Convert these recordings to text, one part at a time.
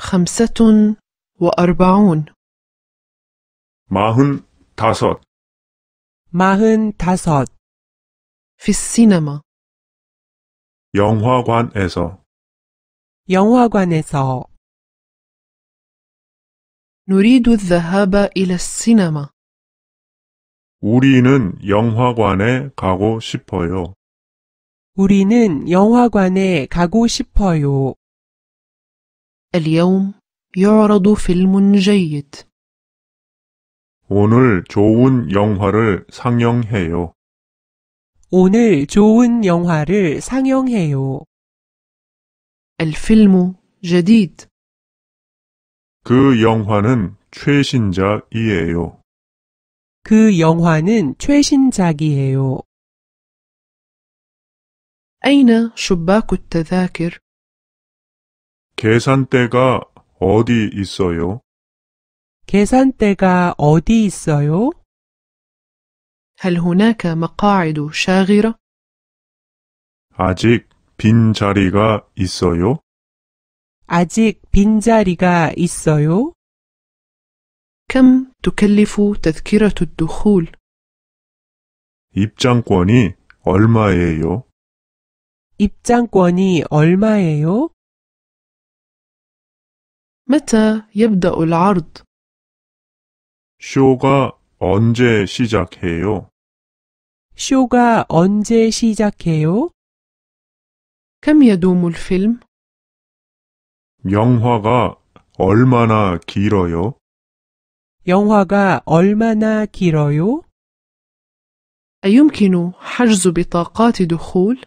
خمسة وأربعون 마흔 다섯 마흔 다섯 في السينما 영화관에서 영화관에서 نريد الذهاب إلى السينما 우리는 영화관에 가고 싶어요. 우리는 영화관에 가고 싶어요. اليوم يعرض فيلم جيد. 오늘 좋은 영화를 상영해요. 오늘 좋은 영화를 상영해요. الفيلم جديد. 그 영화는 최신작이에요. 그 영화는 최신작이에요. أين شباك التذاكر؟ 계산대가 어디 있어요? 계산대가 어디 있어요? هل هناك مقاعد شاغرة؟ 아직 빈 자리가 있어요? 아직 빈자리가 있어요? كم تكلف تذكرة الدخول؟ 입장권이 얼마예요? 입장권이 얼마예요? متى يبدأ العرض؟ 쇼가 언제 시작해요? 쇼가 언제 시작해요? كم يدوم الفيلم؟ 영화가 얼마나 길어요? 영화가 얼마나 길어요? أيمكن حجز بطاقات دخول؟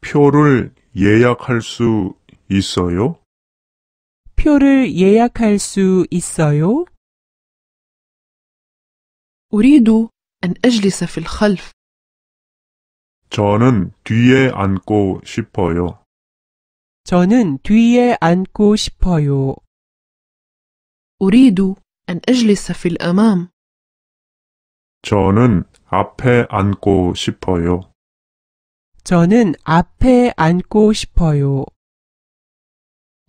표를 예약할 수 있어요? 표를 예약할 수 있어요? أريد أن أجلس في الخلف. 저는 뒤에 앉고 싶어요. 저는 뒤에 앉고 싶어요. أريد أن أجلس في الأمام. 저는 앞에 앉고 싶어요. 저는 앞에 앉고 싶어요.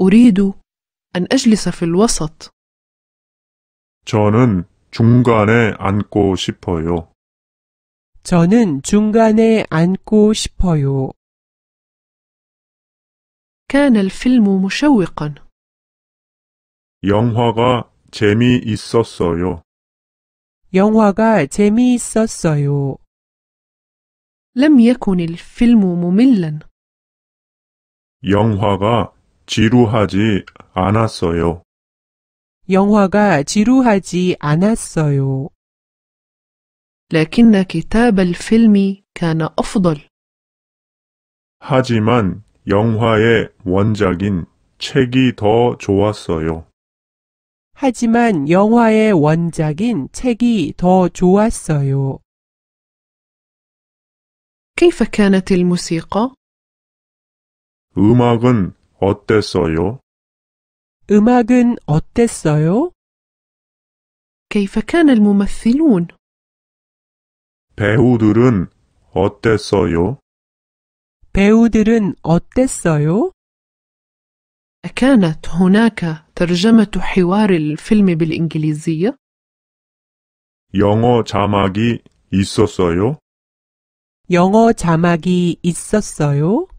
أريد أن أجلس في الوسط. 저는 중간에 앉고 싶어요. 저는 중간에 앉고 싶어요. كان الفيلم مشوقا. 영화가 재미있었어요. 영화가 재미있었어요. لم يكن الفيلم مملا. 영화가 지루하지 않았어요. 영화가 지루하지 않았어요. 하지만 영화의 원작인 책이 더 좋았어요. 하지만 영화의 원작인 책이 더 좋았어요. 음악은 어땠어요? 음악은 어땠어요? كيف كان الممثلون؟ 배우들은 어땠어요? 배우들은 어땠어요? أكانت هناك ترجمة حوار الفيلم بالإنجليزية؟ 영어 자막이 있었어요? 영어 자막이 있었어요?